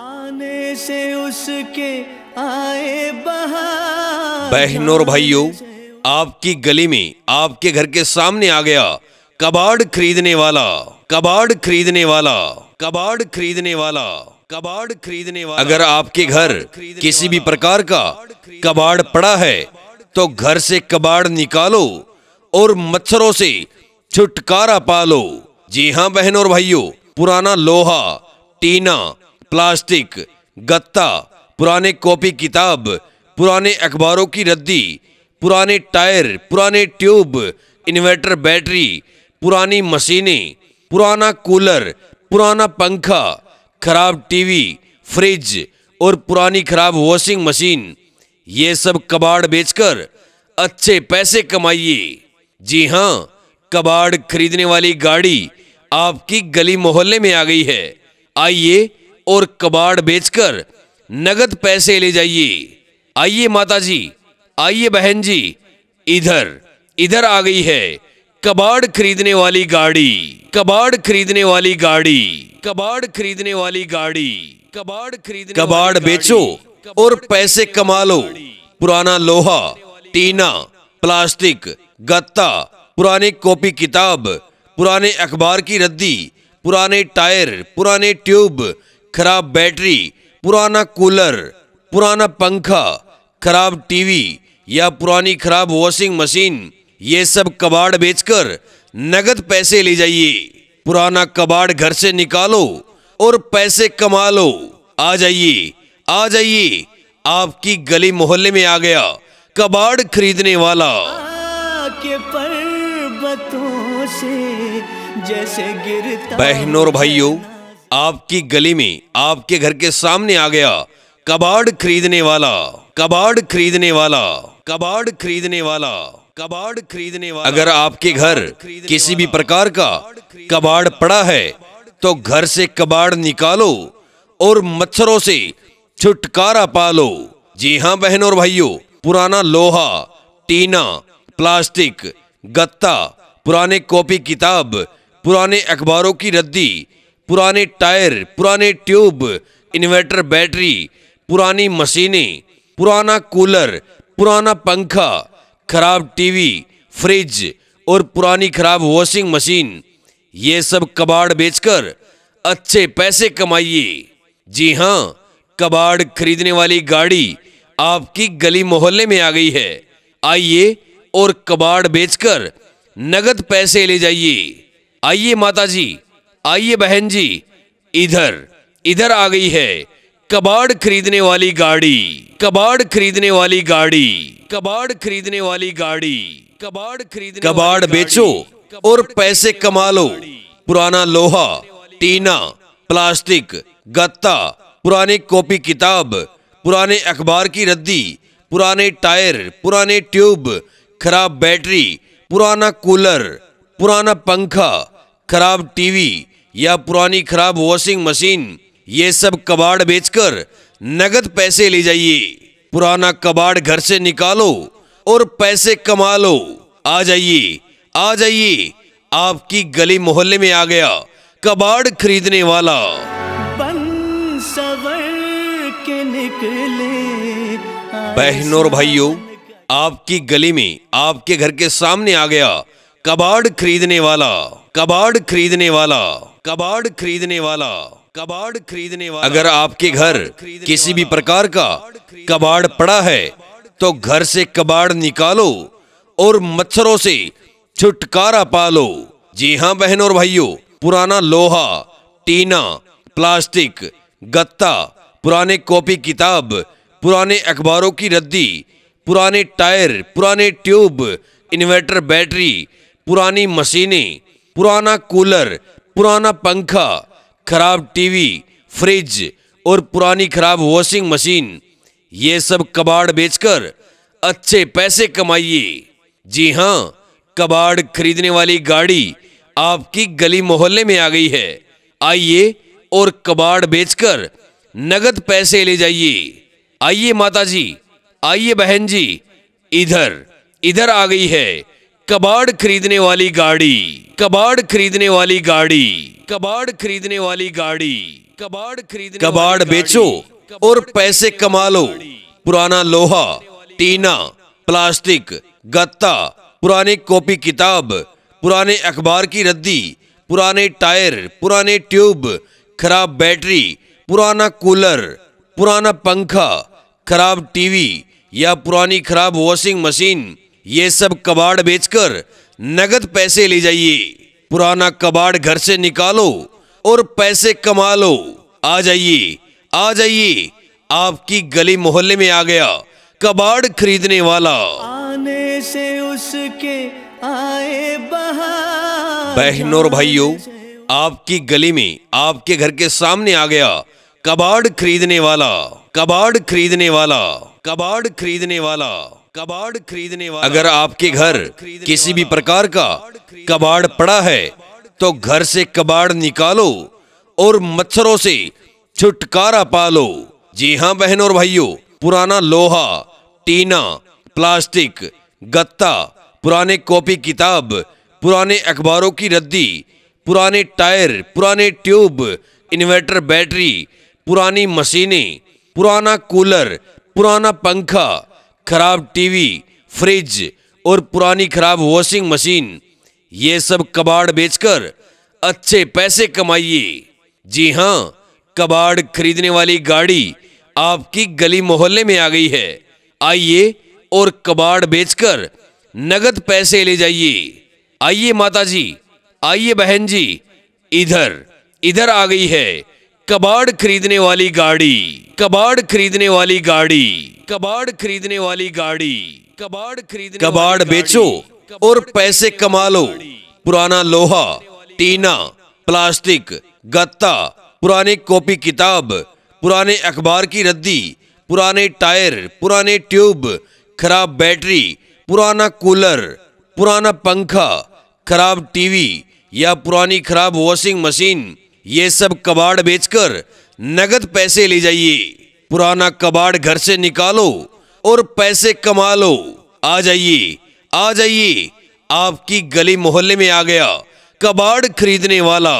आने से उसके आए बहन और भाइयों आपकी गली में आपके घर के सामने आ गया कबाड़ खरीदने वाला कबाड़ खरीदने वाला कबाड़ खरीदने वाला कबाड़ खरीदने वाला अगर आपके घर किसी भी प्रकार का कबाड़ पड़ा है तो घर से कबाड़ निकालो और मच्छरों से छुटकारा पालो जी हाँ बहन और भाइयों पुराना लोहा टीना प्लास्टिक गत्ता पुराने कॉपी किताब पुराने अखबारों की रद्दी पुराने टायर पुराने ट्यूब इन्वर्टर बैटरी पुरानी मशीनें पुराना कूलर पुराना पंखा खराब टीवी फ्रिज और पुरानी खराब वॉशिंग मशीन ये सब कबाड़ बेचकर अच्छे पैसे कमाइए जी हाँ कबाड़ खरीदने वाली गाड़ी आपकी गली मोहल्ले में आ गई है आइए और कबाड़ बेचकर नगद पैसे ले जाइए आइए माता जी आइए बहन जी इधर इधर आ गई है कबाड़ खरीदने वाली गाड़ी कबाड़ खरीदने वाली गाड़ी कबाड़ खरीदने वाली गाड़ी कबाड़ खरीद कबाड़ बेचो और पैसे कमा लो पुराना लोहा टीना प्लास्टिक गत्ता पुराने कॉपी किताब पुराने अखबार की रद्दी पुराने टायर पुराने ट्यूब खराब बैटरी पुराना कूलर पुराना पंखा खराब टीवी या पुरानी खराब वॉशिंग मशीन ये सब कबाड़ बेचकर नगद पैसे ले जाइए पुराना कबाड़ घर से निकालो और पैसे कमा लो आ जाइए आ जाइए आपकी गली मोहल्ले में आ गया कबाड़ खरीदने वाला पर्वतों से जैसे गिरता बहनों और भाइयों आपकी गली में आपके घर के सामने आ गया कबाड़ खरीदने वाला कबाड़ खरीदने वाला कबाड़ खरीदने वाला कबाड़ खरीदने वाला अगर आपके घर किसी भी प्रकार का कबाड़ पड़ा है तो घर से कबाड़ निकालो और मच्छरों से छुटकारा पालो जी हाँ बहन और भाइयों पुराना लोहा टीना प्लास्टिक गत्ता पुराने कॉपी किताब पुराने अखबारों की रद्दी पुराने टायर पुराने ट्यूब इन्वर्टर बैटरी पुरानी मशीनें पुराना कूलर पुराना पंखा खराब टीवी फ्रिज और पुरानी खराब वॉशिंग मशीन ये सब कबाड़ बेचकर अच्छे पैसे कमाइए जी हाँ कबाड़ खरीदने वाली गाड़ी आपकी गली मोहल्ले में आ गई है आइए और कबाड़ बेचकर नगद पैसे ले जाइए आइए माताजी आइए बहन जी इधर इधर आ गई है कबाड़ खरीदने वाली गाड़ी कबाड़ खरीदने वाली गाड़ी कबाड़ खरीदने वाली गाड़ी कबाड़ खरीद कबाड़ बेचो और पैसे कमा लो पुराना लोहा टीना प्लास्टिक गत्ता पुरानी कॉपी किताब पुराने अखबार की रद्दी पुराने टायर पुराने ट्यूब खराब बैटरी पुराना कूलर पुराना पंखा खराब टीवी या पुरानी खराब वॉशिंग मशीन ये सब कबाड़ बेचकर नगद पैसे ले जाइए पुराना कबाड़ घर से निकालो और पैसे कमा लो आ जाइए आ जाइए आपकी गली मोहल्ले में आ गया कबाड़ खरीदने वाला बन सवर के निकले बहनों और भाइयों आपकी गली में आपके घर के सामने आ गया कबाड़ खरीदने वाला कबाड़ खरीदने वाला कबाड़ खरीदने वाला कबाड़ खरीदने वाला अगर आपके घर किसी भी प्रकार का कबाड़ पड़ा है तो घर से कबाड़ निकालो और मच्छरों से छुटकारा पालो जी हाँ बहन और भाइयों पुराना लोहा टीना प्लास्टिक गत्ता पुराने कॉपी किताब पुराने अखबारों की रद्दी पुराने टायर पुराने ट्यूब इन्वर्टर बैटरी पुरानी मशीनें पुराना कूलर पुराना पंखा खराब टीवी फ्रिज और पुरानी खराब वॉशिंग मशीन ये सब कबाड़ बेचकर अच्छे पैसे कमाइए जी हाँ कबाड़ खरीदने वाली गाड़ी आपकी गली मोहल्ले में आ गई है आइए और कबाड़ बेचकर नगद पैसे ले जाइए आइए माता जी आइए बहन जी इधर इधर आ गई है कबाड़ खरीदने वाली गाड़ी कबाड़ खरीदने वाली गाड़ी कबाड़ खरीदने वाली गाड़ी कबाड़ खरीद कबाड़ बेचो और पैसे कमा लो पुराना लोहा टीना प्लास्टिक गत्ता पुरानी कॉपी किताब पुराने अखबार की रद्दी पुराने टायर पुराने ट्यूब खराब बैटरी पुराना कूलर पुराना पंखा खराब टीवी या पुरानी खराब वॉशिंग मशीन ये सब कबाड़ बेचकर नगद पैसे ले जाइए पुराना कबाड़ घर से निकालो और पैसे कमा लो आ जाइए आ जाइए आपकी गली मोहल्ले में आ गया कबाड़ खरीदने वाला आने से उसके आए बहनों और भाइयों आपकी गली में आपके घर के सामने आ गया कबाड़ खरीदने वाला कबाड़ खरीदने वाला कबाड़ खरीदने वाला कबाड़ खरीदने वाला अगर आपके घर किसी भी प्रकार का कबाड़ पड़ा है तो घर से कबाड़ निकालो और मच्छरों से छुटकारा पालो जी हाँ बहन और भाइयों पुराना लोहा टीना प्लास्टिक गत्ता पुराने कॉपी किताब पुराने अखबारों की रद्दी पुराने टायर पुराने ट्यूब इन्वर्टर बैटरी पुरानी मशीनें पुराना कूलर पुराना पंखा खराब टीवी फ्रिज और पुरानी खराब वॉशिंग मशीन ये सब कबाड़ बेचकर अच्छे पैसे कमाइए जी हाँ कबाड़ खरीदने वाली गाड़ी आपकी गली मोहल्ले में आ गई है आइए और कबाड़ बेचकर नगद पैसे ले जाइए आइए माता जी आइए बहन जी इधर इधर आ गई है कबाड़ खरीदने वाली गाड़ी कबाड़ खरीदने वाली गाड़ी कबाड़ खरीदने वाली गाड़ी कबाड़ खरीद कबाड़ बेचो और पैसे कमा लो पुराना लोहा टीना प्लास्टिक गत्ता पुरानी कॉपी किताब पुराने अखबार की रद्दी पुराने टायर पुराने ट्यूब खराब बैटरी पुराना कूलर पुराना पंखा खराब टीवी या पुरानी खराब वॉशिंग मशीन ये सब कबाड़ बेचकर नगद पैसे ले जाइए पुराना कबाड़ घर से निकालो और पैसे कमा लो आ जाइए आ जाइए आपकी गली मोहल्ले में आ गया कबाड़ खरीदने वाला